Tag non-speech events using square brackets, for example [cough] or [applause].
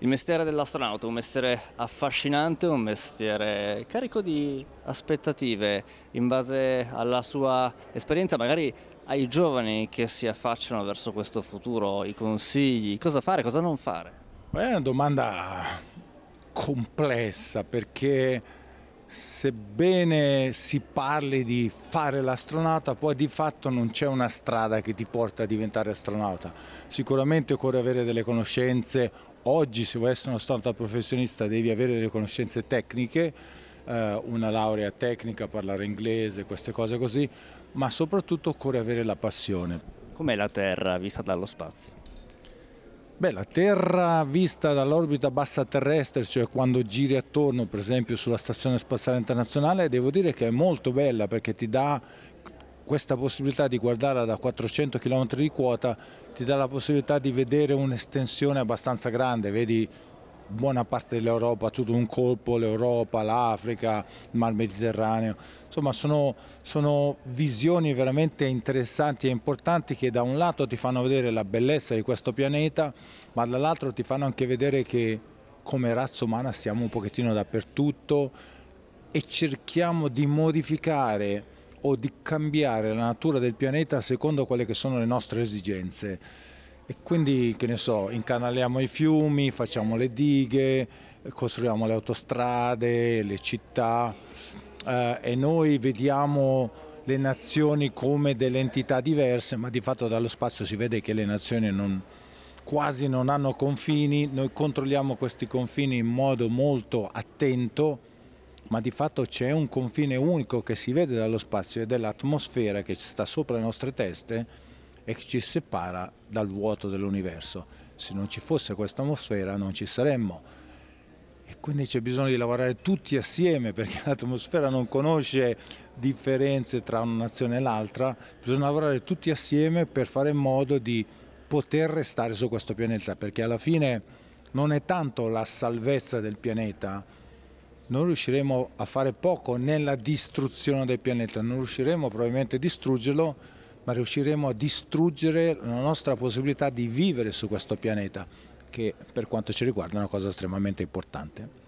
Il mestiere dell'astronauta è un mestiere affascinante, un mestiere carico di aspettative in base alla sua esperienza, magari ai giovani che si affacciano verso questo futuro, i consigli, cosa fare, cosa non fare? È una domanda complessa perché sebbene si parli di fare l'astronauta, poi di fatto non c'è una strada che ti porta a diventare astronauta. Sicuramente occorre avere delle conoscenze Oggi se vuoi essere uno startup professionista devi avere delle conoscenze tecniche, eh, una laurea tecnica, parlare inglese, queste cose così, ma soprattutto occorre avere la passione. Com'è la Terra vista dallo spazio? Beh, la Terra vista dall'orbita bassa terrestre, cioè quando giri attorno per esempio sulla Stazione Spaziale Internazionale, devo dire che è molto bella perché ti dà questa possibilità di guardarla da 400 km di quota ti dà la possibilità di vedere un'estensione abbastanza grande, vedi buona parte dell'Europa, tutto un colpo, l'Europa, l'Africa, il Mar Mediterraneo, insomma sono, sono visioni veramente interessanti e importanti che da un lato ti fanno vedere la bellezza di questo pianeta, ma dall'altro ti fanno anche vedere che come razza umana siamo un pochettino dappertutto e cerchiamo di modificare o di cambiare la natura del pianeta secondo quelle che sono le nostre esigenze. E quindi, che ne so, incanaliamo i fiumi, facciamo le dighe, costruiamo le autostrade, le città eh, e noi vediamo le nazioni come delle entità diverse, ma di fatto dallo spazio si vede che le nazioni non, quasi non hanno confini, noi controlliamo questi confini in modo molto attento ma di fatto c'è un confine unico che si vede dallo spazio ed è l'atmosfera che sta sopra le nostre teste e che ci separa dal vuoto dell'universo. Se non ci fosse questa atmosfera non ci saremmo. E quindi c'è bisogno di lavorare tutti assieme perché [laughs] l'atmosfera non conosce differenze tra una nazione e l'altra, bisogna lavorare tutti assieme per fare in modo di poter restare su questo pianeta perché alla fine non è tanto la salvezza del pianeta, non riusciremo a fare poco nella distruzione del pianeta, non riusciremo probabilmente a distruggerlo, ma riusciremo a distruggere la nostra possibilità di vivere su questo pianeta, che per quanto ci riguarda è una cosa estremamente importante.